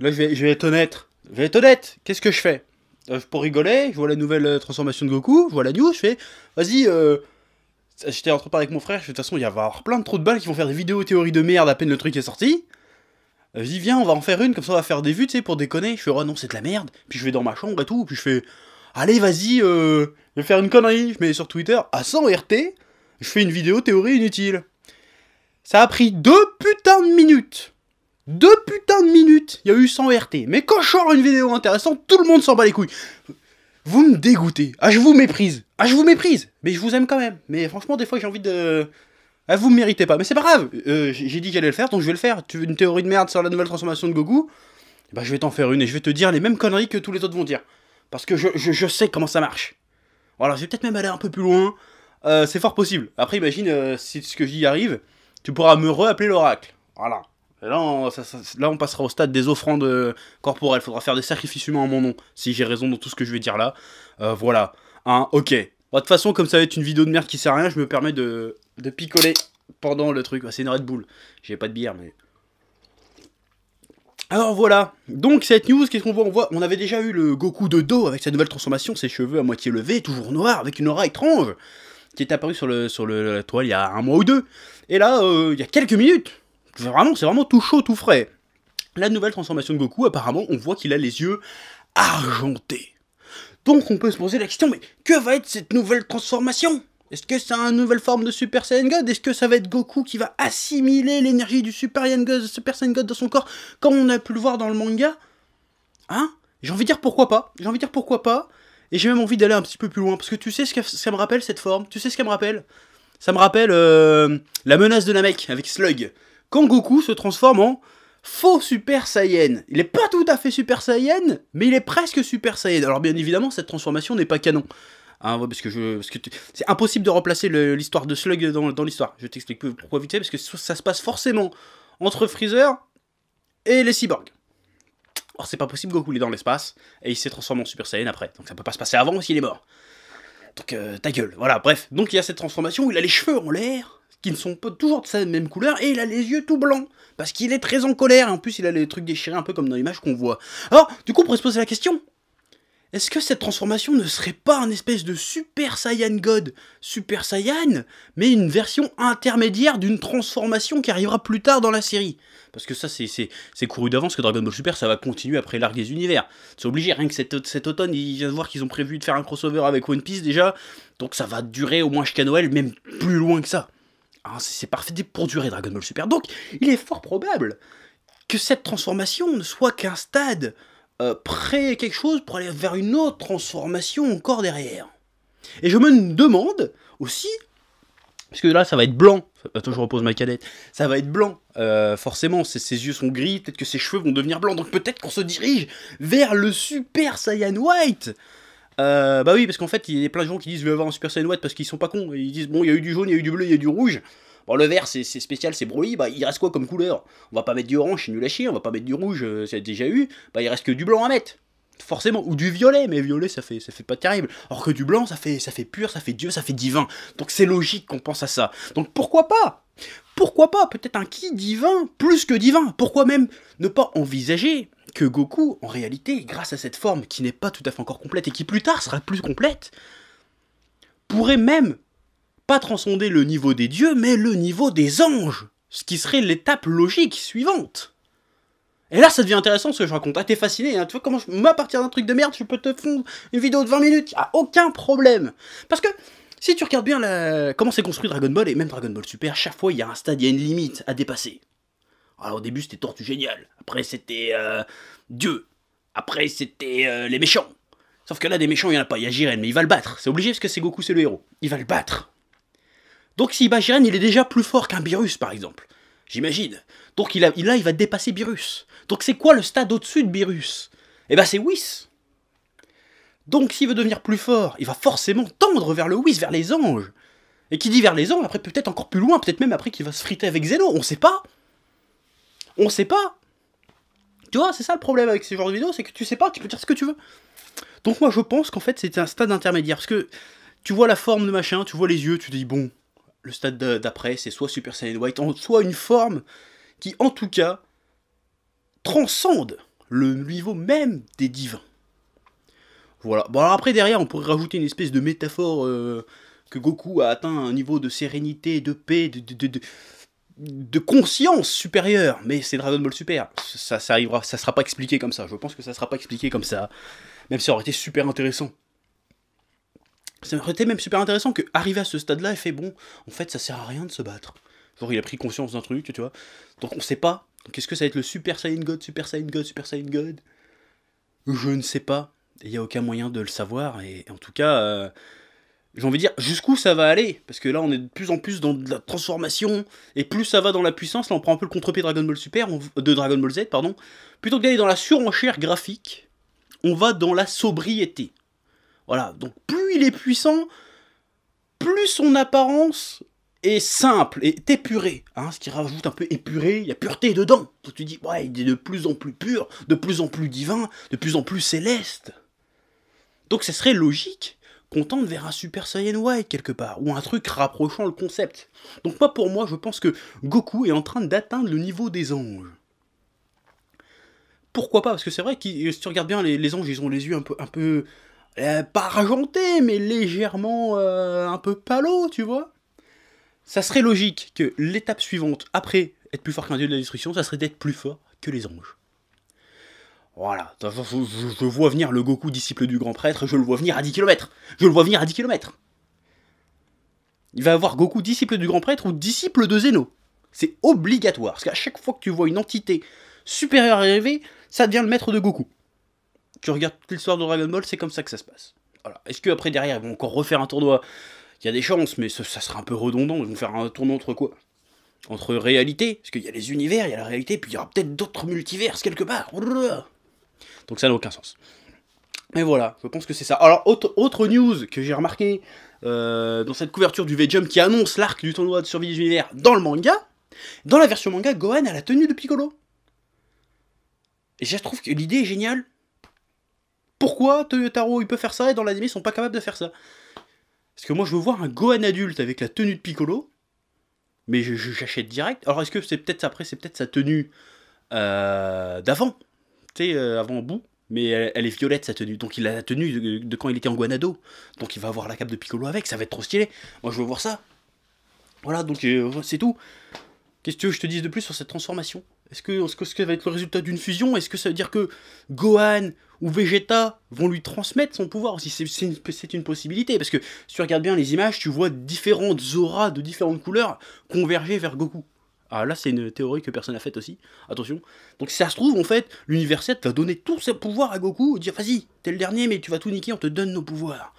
Là, je vais, être honnête. Je vais être honnête. Qu'est-ce que je fais euh, Pour rigoler, je vois la nouvelle euh, transformation de Goku, je vois la news, je fais, vas-y, euh, j'étais en train de parler avec mon frère, je de toute façon, il va y avoir plein de trop de balles qui vont faire des vidéos théories de merde à peine le truc est sorti. Euh, vas viens, on va en faire une, comme ça on va faire des vues, tu sais, pour déconner. Je fais, oh non, c'est de la merde. Puis je vais dans ma chambre et tout, puis je fais, allez, vas-y, je vais faire une connerie. Je mets sur Twitter, à 100 RT, je fais une vidéo théorie inutile. Ça a pris deux putains de minutes deux putains de minutes, il y a eu 100 RT. Mais quand je sors une vidéo intéressante, tout le monde s'en bat les couilles. Vous me dégoûtez. Ah, je vous méprise. Ah, je vous méprise. Mais je vous aime quand même. Mais franchement, des fois, j'ai envie de... Ah, vous me méritez pas. Mais c'est pas grave. Euh, j'ai dit que j'allais le faire, donc je vais le faire. Tu veux une théorie de merde sur la nouvelle transformation de Goku Bah, je vais t'en faire une et je vais te dire les mêmes conneries que tous les autres vont dire. Parce que je, sais comment ça marche. Voilà, je vais peut-être même aller un peu plus loin. Euh, c'est fort possible. Après, imagine, euh, si ce que j'y arrive, tu pourras me rappeler l'oracle. Voilà. Là on, passera au stade des offrandes euh, corporelles. Faudra faire des sacrifices humains en mon nom, si j'ai raison dans tout ce que je vais dire là. Euh, voilà. Hein, ok. Bah, de toute façon, comme ça va être une vidéo de merde qui sert à rien, je me permets de, picoler pendant le truc. c'est une Red Bull. J'ai pas de bière, mais. Alors voilà, donc cette news, qu'est-ce qu'on voit On voit, on avait déjà eu le Goku de dos avec sa nouvelle transformation, ses cheveux à moitié levés, toujours noirs, avec une aura étrange, qui est apparue sur, le, sur le, la toile il y a un mois ou deux. Et là, euh, il y a quelques minutes, Vraiment, c'est vraiment tout chaud, tout frais. La nouvelle transformation de Goku, apparemment, on voit qu'il a les yeux argentés. Donc on peut se poser la question, mais que va être cette nouvelle transformation Est-ce que c'est une nouvelle forme de Super Saiyan God Est-ce que ça va être Goku qui va assimiler l'énergie du Super Saiyan God, Super Saiyan God dans son corps, comme on a pu le voir dans le manga Hein J'ai envie de dire pourquoi pas. J'ai envie de dire pourquoi pas. Et j'ai même envie d'aller un petit peu plus loin, parce que tu sais ce que ça me rappelle cette forme Tu sais ce qu'elle me rappelle Ça me rappelle euh, la menace de Namek avec Slug quand Goku se transforme en faux Super Saiyan. Il n'est pas tout à fait Super Saiyan, mais il est presque Super Saiyan. Alors bien évidemment, cette transformation n'est pas canon. Hein, parce que, c'est impossible de remplacer l'histoire de Slug dans, l'histoire. Je t'explique pourquoi vite fait, parce que ça se passe forcément entre Freezer et les cyborgs. Or c'est pas possible, Goku est dans l'espace, et il s'est transformé en Super Saiyan après. Donc ça peut pas se passer avant s'il est mort. Donc euh, ta gueule, voilà, bref. Donc il y a cette transformation où il a les cheveux en l'air, qui ne sont pas toujours de sa même couleur, et il a les yeux tout blancs, parce qu'il est très en colère, et en plus il a les trucs déchirés un peu comme dans l'image qu'on voit. Alors, du coup, on pourrait se poser la question, est-ce que cette transformation ne serait pas un espèce de Super Saiyan God Super Saiyan, mais une version intermédiaire d'une transformation qui arrivera plus tard dans la série Parce que ça, c'est couru d'avance que Dragon Ball Super, ça va continuer après l'arguer des Univers. C'est obligé, rien que cet, automne, ils viennent voir qu'ils ont prévu de faire un crossover avec One Piece déjà, donc ça va durer au moins jusqu'à Noël, même plus loin que ça. Ah, c'est parfait pour durer Dragon Ball Super. Donc, il est fort probable que cette transformation ne soit qu'un stade euh, prêt à quelque chose pour aller vers une autre transformation encore derrière. Et je me demande aussi, parce que là ça va être blanc, attends je repose ma cadette, ça va être blanc, euh, forcément ses, ses, yeux sont gris, peut-être que ses cheveux vont devenir blancs, donc peut-être qu'on se dirige vers le Super Saiyan White euh, bah oui, parce qu'en fait, il y a plein de gens qui disent je vais avoir un Super Saiyan White parce qu'ils sont pas cons. Ils disent bon, il y a eu du jaune, il y a eu du bleu, il y a eu du rouge. Bon, le vert, c'est spécial, c'est bruit, Bah, il reste quoi comme couleur On va pas mettre du orange, c'est nul à chier. On va pas mettre du rouge, euh, c'est ça a déjà eu. Bah, il reste que du blanc à mettre. Forcément, ou du violet, mais violet ça fait, ça fait pas terrible. Alors que du blanc ça fait, ça fait pur, ça fait Dieu, ça fait divin. Donc c'est logique qu'on pense à ça. Donc pourquoi pas Pourquoi pas Peut-être un qui divin plus que divin Pourquoi même ne pas envisager que Goku, en réalité, grâce à cette forme qui n'est pas tout à fait encore complète et qui plus tard sera plus complète, pourrait même pas transcender le niveau des dieux, mais le niveau des anges, ce qui serait l'étape logique suivante. Et là, ça devient intéressant ce que je raconte. Ah, t'es fasciné, hein, tu vois comment je... Moi, à partir d'un truc de merde, je peux te fondre une vidéo de 20 minutes, à aucun problème. Parce que si tu regardes bien comment s'est construit Dragon Ball et même Dragon Ball Super, chaque fois il y a un stade, il y a une limite à dépasser. Alors, ah, au début, c'était Tortue génial. Après, c'était euh, Dieu. Après, c'était euh, les méchants. Sauf que là, des méchants, il n'y en a pas. Il y a Jiren, mais il va le battre. C'est obligé parce que c'est Goku, c'est le héros. Il va le battre. Donc, s'il bat Jiren, il est déjà plus fort qu'un virus, par exemple. J'imagine. Donc, il a, là, il va dépasser virus Donc, c'est quoi le stade au-dessus de virus Eh ben, c'est Whis. Donc, s'il veut devenir plus fort, il va forcément tendre vers le Whis, vers les anges. Et qui dit vers les anges, après peut-être encore plus loin, peut-être même après qu'il va se friter avec Zeno, on sait pas. On sait pas. Tu vois, c'est ça le problème avec ce genre de vidéo, c'est que tu sais pas, tu peux dire ce que tu veux. Donc moi je pense qu'en fait c'est un stade intermédiaire, parce que tu vois la forme de machin, tu vois les yeux, tu te dis bon, le stade d'après c'est soit Super Saiyan White, soit une forme qui en tout cas transcende le niveau même des divins. Voilà. Bon alors après derrière on pourrait rajouter une espèce de métaphore euh, que Goku a atteint un niveau de sérénité, de paix, de, de, de de conscience supérieure, mais c'est Dragon Ball Super. Ça, ça arrivera, ça sera pas expliqué comme ça. Je pense que ça sera pas expliqué comme ça, même si ça aurait été super intéressant. Ça aurait été même super intéressant que arrivé à ce stade-là, il fait bon, en fait, ça sert à rien de se battre. Genre, il a pris conscience d'un truc, tu vois. Donc, on sait pas. quest ce que ça va être le Super Saiyan God, Super Saiyan God, Super Saiyan God Je ne sais pas. Il n'y a aucun moyen de le savoir. Et en tout cas, euh, j'ai envie de dire, jusqu'où ça va aller Parce que là, on est de plus en plus dans la transformation, et plus ça va dans la puissance, là, on prend un peu le contre-pied Dragon Ball Super, de Dragon Ball Z, pardon. Plutôt que d'aller dans la surenchère graphique, on va dans la sobriété. Voilà, donc plus il est puissant, plus son apparence est simple, est épurée, hein, ce qui rajoute un peu épuré, il y a pureté dedans. Donc tu dis, ouais, il est de plus en plus pur, de plus en plus divin, de plus en plus céleste. Donc ça serait logique Contente vers un Super Saiyan White quelque part, ou un truc rapprochant le concept. Donc moi pour moi, je pense que Goku est en train d'atteindre le niveau des anges. Pourquoi pas Parce que c'est vrai que euh, si tu regardes bien, les, anges, ils ont les yeux un peu... Un peu euh, pas argentés, mais légèrement euh, un peu palo, tu vois ça serait logique que l'étape suivante, après être plus fort qu'un dieu de la destruction, ça serait d'être plus fort que les anges. Voilà. je vois venir le Goku disciple du grand prêtre, je le vois venir à 10 km. Je le vois venir à 10 km. Il va avoir Goku disciple du grand prêtre ou disciple de Zeno. C'est obligatoire. Parce qu'à chaque fois que tu vois une entité supérieure arriver, ça devient le maître de Goku. Tu regardes toute l'histoire de Dragon Ball, c'est comme ça que ça se passe. Voilà. Est-ce qu'après derrière, ils vont encore refaire un tournoi Il y a des chances, mais ça, sera un peu redondant. Ils vont faire un tournoi entre quoi Entre réalité, parce qu'il y a les univers, il y a la réalité, puis il y aura peut-être d'autres multiverses quelque part. Donc ça n'a aucun sens. Mais voilà, je pense que c'est ça. Alors, autre, news que j'ai remarqué euh, dans cette couverture du V-Jump qui annonce l'arc du tournoi de survie des univers dans le manga, dans la version manga, Gohan a la tenue de Piccolo. Et je trouve que l'idée est géniale. Pourquoi Toyotaro il peut faire ça et dans l'anime ils sont pas capables de faire ça Parce que moi je veux voir un Gohan adulte avec la tenue de Piccolo, mais j'achète direct. Alors est-ce que c'est peut-être après, c'est peut-être sa tenue euh, d'avant euh, avant bout, mais elle, est violette sa tenue, donc il a la tenue de, quand il était en Guanado, donc il va avoir la cape de Piccolo avec, ça va être trop stylé, moi je veux voir ça. Voilà, donc euh, c'est tout. Qu'est-ce que je te dise de plus sur cette transformation Est-ce que, -ce que ça va être le résultat d'une fusion Est-ce que ça veut dire que Gohan ou Vegeta vont lui transmettre son pouvoir si C'est une, une, possibilité, parce que si tu regardes bien les images, tu vois différentes auras de différentes couleurs converger vers Goku. Ah là, c'est une théorie que personne n'a faite aussi. Attention. Donc si ça se trouve, en fait, l'univers 7 va donner tous ses pouvoirs à Goku et dire vas-y, t'es le dernier, mais tu vas tout niquer, on te donne nos pouvoirs.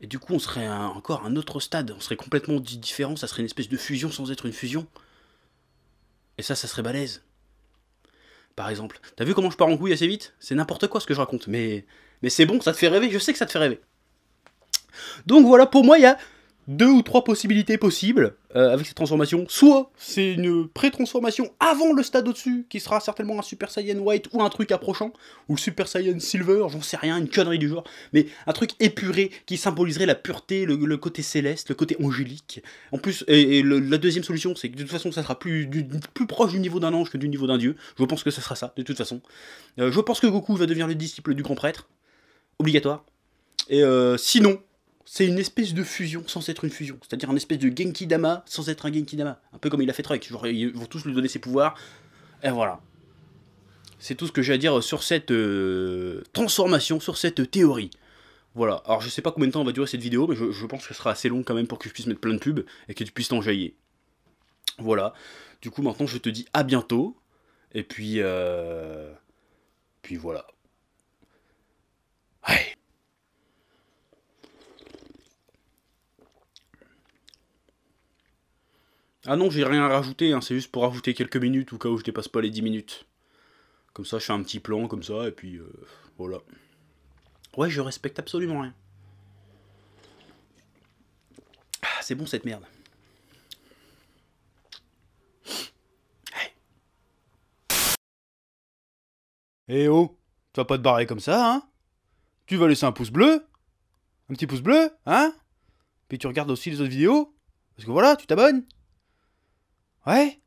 Et du coup, on serait encore un autre stade. On serait complètement différent. Ça serait une espèce de fusion sans être une fusion. Et ça, ça serait balèze. Par exemple. T'as vu comment je pars en couille assez vite C'est n'importe quoi ce que je raconte. Mais, mais c'est bon, ça te fait rêver. Je sais que ça te fait rêver. Donc voilà, pour moi, il y a deux ou trois possibilités possibles euh, avec cette transformation. Soit c'est une pré-transformation avant le stade au-dessus, qui sera certainement un Super Saiyan White ou un truc approchant, ou le Super Saiyan Silver, j'en sais rien, une connerie du genre, mais un truc épuré qui symboliserait la pureté, le, côté céleste, le côté angélique. En plus, et, la deuxième solution, c'est que de toute façon, ça sera plus, proche du niveau d'un ange que du niveau d'un dieu. Je pense que ça sera ça, de toute façon. Euh, je pense que Goku va devenir le disciple du grand prêtre, obligatoire. Et euh, sinon, c'est une espèce de fusion sans être une fusion, c'est-à-dire un espèce de Genki Dama sans être un Genki Dama, un peu comme il a fait Trek, ils vont tous lui donner ses pouvoirs, et voilà. C'est tout ce que j'ai à dire sur cette euh, transformation, sur cette théorie. Voilà, alors je sais pas combien de temps on va durer cette vidéo, mais je, pense que ce sera assez long quand même pour que je puisse mettre plein de pubs et que tu puisses t'en Voilà, du coup maintenant je te dis à bientôt, et puis... Euh, puis voilà. Ah non, j'ai rien à rajouter, hein, c'est juste pour rajouter quelques minutes au cas où je dépasse pas les 10 minutes. Comme ça, je fais un petit plan comme ça, et puis euh, voilà. Ouais, je respecte absolument rien. Ah, c'est bon cette merde. Eh oh, tu vas pas te barrer comme ça, hein Tu vas laisser un pouce bleu Un petit pouce bleu, hein Puis tu regardes aussi les autres vidéos Parce que voilà, tu t'abonnes 喂，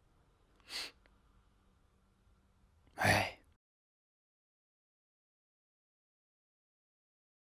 哎。